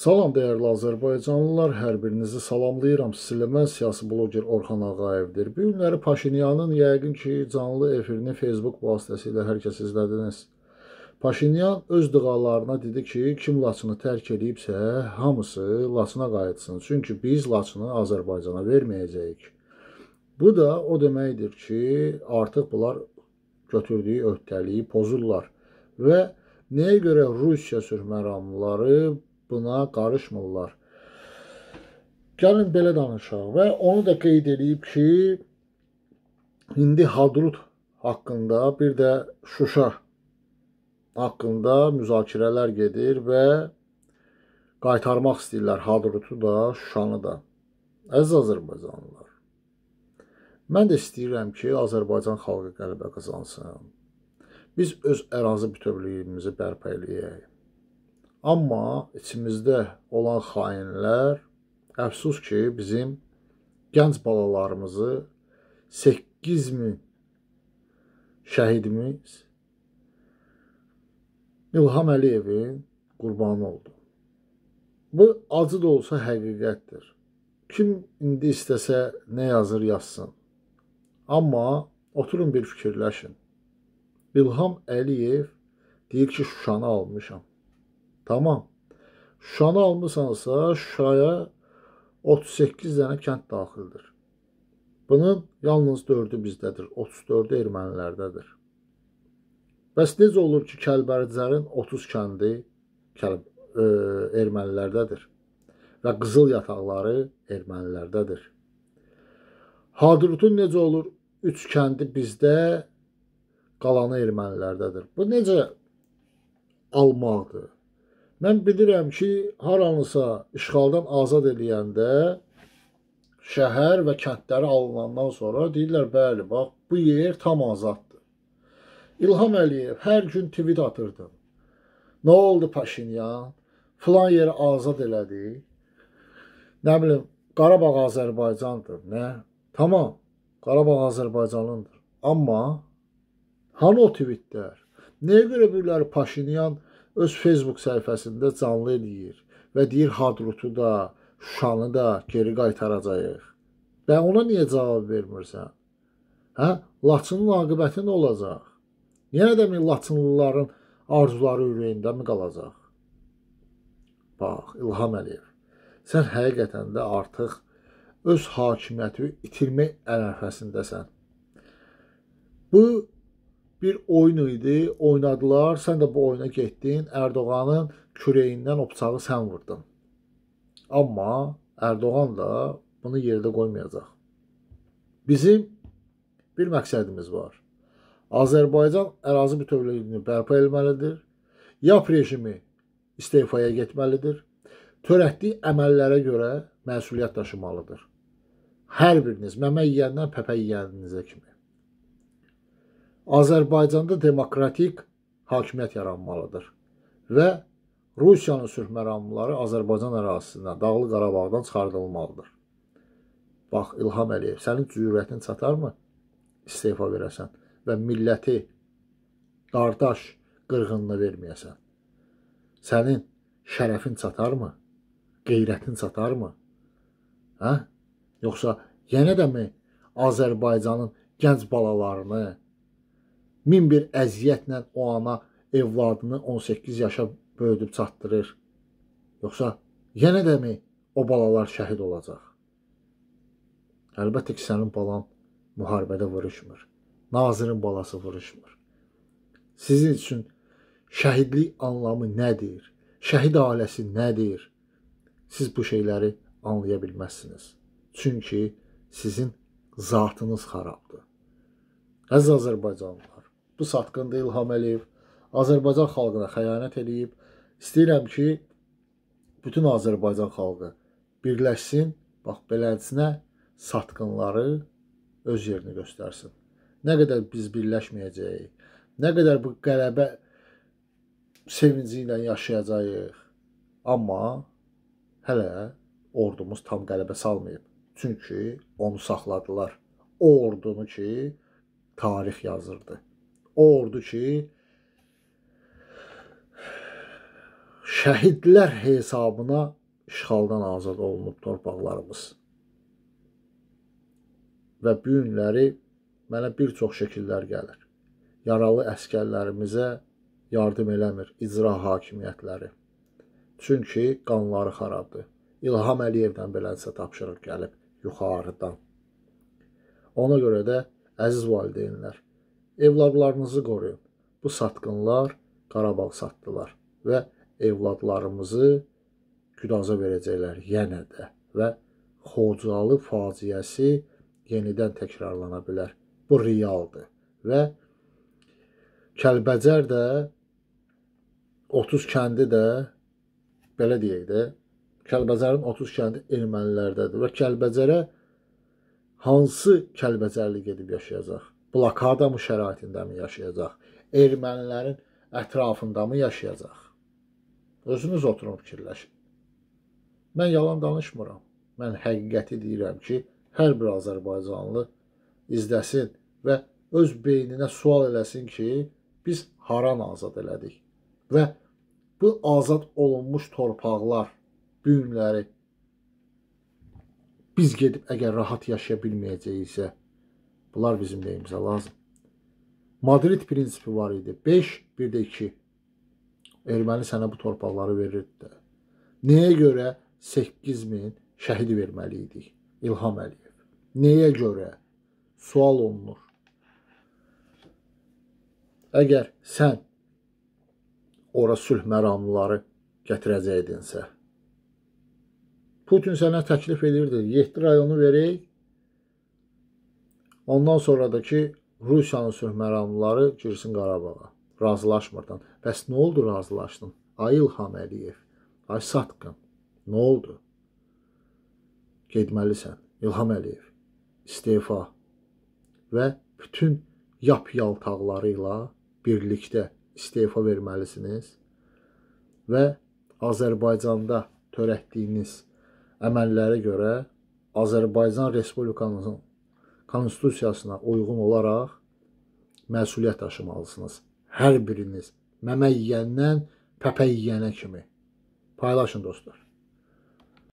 Salam dəyərli Azərbaycanlılar, hər birinizi salamlayıram. Sizinlə mən siyasi bloger Orxan Ağayevdir. Bu günləri Paşinyanın yəqin ki, canlı efirini Facebook vasitəsilə hər kəs izlədiniz. Paşinyan öz dığalarına dedi ki, kim Laçını tərk edibsə, hamısı Laçına qayıtsın. Çünki biz Laçını Azərbaycana verməyəcəyik. Bu da o deməkdir ki, artıq bunlar götürdüyü öhdəliyi pozurlar və nəyə görə Rusiya sülhməramlıları buna qarışmırlar. Gəlin belə danışaq və onu da qeyd eləyib ki, indi Hadrut haqqında bir də Şuşa haqqında müzakirələr gedir və qaytarmaq istəyirlər Hadrutu da, Şuşanı da. Əziz Azərbaycanlılar, mən də istəyirəm ki, Azərbaycan xalqı qələbə qazansın. Biz öz ərazi bütövlüyümüzü bərpa eləyək. Amma içimizdə olan xainlər əfsus ki, bizim gənc balalarımızı 8000 şəhidimiz İlham Əliyevin qurbanı oldu. Bu acı da olsa həqiqətdir. Kim indi istəsə nə yazır yazsın. Amma oturun bir fikirləşin. İlham Əliyev deyir ki, Şuşanı almışam. Tamam. Şuşanı almısansa Şuşaya 38 dənə kənd daxildir. Bunun yalnız 4-ü bizdədir, 34-ü ermənilərdədir. Bəs necə olur ki, Kəlbərcərin 30 kəndi kəlb, e, ermənilərdədir və qızıl yataqları ermənilərdədir. Hadrutun necə olur? 3 kəndi bizdə, qalanı ermənilərdədir. Bu necə almaqdır? Mən bilirəm ki, haranısa işğaldan azad eləyəndə şəhər və kəndləri alınandan sonra deyirlər, bəli, bax, bu yer tam azaddır. İlham Əliyev hər gün tweet atırdı. Nə oldu Paşinyan? Filan yeri azad elədi. Nə bilim, Qarabağ Azərbaycandır, nə? Tamam, Qarabağ Azərbaycanındır. Amma hanı o tweetlər? Nəyə görə biriləri Paşinyan öz Facebook səhifəsində canlı eləyir və deyir Hadrutu da, Şuşanı da geri qaytaracağıq. Və ona niyə cavab vermirsən? Hə? Laçının aqibəti nə olacaq? Yenə də mi Laçınlıların arzuları ürəyindəmi qalacaq? Bax, İlham Əliyev, sən həqiqətən də artıq öz hakimiyyətini itirmək ərəfəsindəsən. Bu bir oyun idi, oynadılar, sən də bu oyuna getdin, Ərdoğanın küreyindən o bıçağı sən vurdun. Amma Ərdoğan da bunu yerdə qoymayacaq. Bizim bir məqsədimiz var. Azərbaycan ərazi bütövlüyünü bərpa etməlidir. YAP rejimi istefaya getməlidir. Törətdiyi əməllərə görə məsuliyyət daşımalıdır. Hər biriniz məmə yeyəndən pəpə yeyəninizə kimi. Azərbaycanda demokratik hakimiyyət yaranmalıdır və Rusiyanın sülh məramları Azərbaycan ərazisindən, Dağlıq Qarabağdan çıxardılmalıdır. Bax, İlham Əliyev, sənin cürətin çatarmı istefa verəsən və milləti qardaş qırğınını verməyəsən? Sənin şərəfin çatarmı? Qeyrətin çatarmı? Hə? Yoxsa yenə də mi Azərbaycanın gənc balalarını, min bir əziyyətlə o ana evladını 18 yaşa böyüdüb çatdırır. Yoxsa yenə də mi o balalar şəhid olacaq? Əlbəttə ki, sənin balan müharibədə vuruşmur. Nazirin balası vuruşmur. Sizin üçün şəhidlik anlamı nədir? Şəhid ailəsi nədir? Siz bu şeyləri anlaya bilməzsiniz. Çünki sizin zatınız xarabdır. Əziz Azərbaycanlılar, bu satqında İlham Əliyev Azərbaycan xalqına xəyanət eləyib. İstəyirəm ki, bütün Azərbaycan xalqı birləşsin, bax beləsinə satqınları öz yerini göstərsin. Nə qədər biz birləşməyəcəyik, nə qədər bu qələbə sevinci ilə yaşayacağıq. Amma hələ ordumuz tam qələbə salmayıb. Çünki onu saxladılar. O ordunu ki, tarix yazırdı o oldu ki, şəhidlər hesabına işğaldan azad olunub torpaqlarımız. Və bu günləri mənə bir çox şəkillər gəlir. Yaralı əskərlərimizə yardım eləmir icra hakimiyyətləri. Çünki qanları xarabdır. İlham Əliyevdən belənsə tapşırıq gəlib yuxarıdan. Ona görə də əziz valideynlər, Evladlarınızı qoruyun. Bu satqınlar Qarabağ satdılar və evladlarımızı güdaza verəcəklər yenə də və Xocalı faciəsi yenidən təkrarlana bilər. Bu realdır və Kəlbəcər də 30 kəndi də belə deyək də Kəlbəcərin 30 kəndi ermənilərdədir və Kəlbəcərə hansı Kəlbəcərli gedib yaşayacaq? blokada mı şəraitindəmi yaşayacaq? Ermənilərin ətrafındamı yaşayacaq? Özünüz oturun fikirləşin. Mən yalan danışmıram. Mən həqiqəti deyirəm ki, hər bir Azərbaycanlı izləsin və öz beyninə sual eləsin ki, biz haran azad elədik və bu azad olunmuş torpaqlar, düyümləri biz gedib əgər rahat yaşaya bilməyəcəyiksə, Bunlar bizim neyimizə lazım. Madrid prinsipi var idi. 5, bir də 2. Erməni sənə bu torpaqları verirdi də. Nəyə görə 8000 şəhid verməli idik? İlham Əliyev. Nəyə görə? Sual olunur. Əgər sən ora sülh məramlıları gətirəcəkdinsə, Putin sənə təklif edirdi, 7 rayonu verək, Ondan sonra da ki, Rusiyanın sülhməramlıları girsin Qarabağa. Razılaşmırdan. Bəs nə oldu razılaşdın? Ay İlham Əliyev, ay Satqın, nə oldu? Getməlisən, İlham Əliyev, istefa və bütün yap yaltaqları ilə birlikdə istefa verməlisiniz və Azərbaycanda törətdiyiniz əməllərə görə Azərbaycan Respublikamızın konstitusiyasına uyğun olaraq məsuliyyət daşımalısınız. Hər biriniz məmə yeyəndən pəpə yeyənə kimi. Paylaşın dostlar.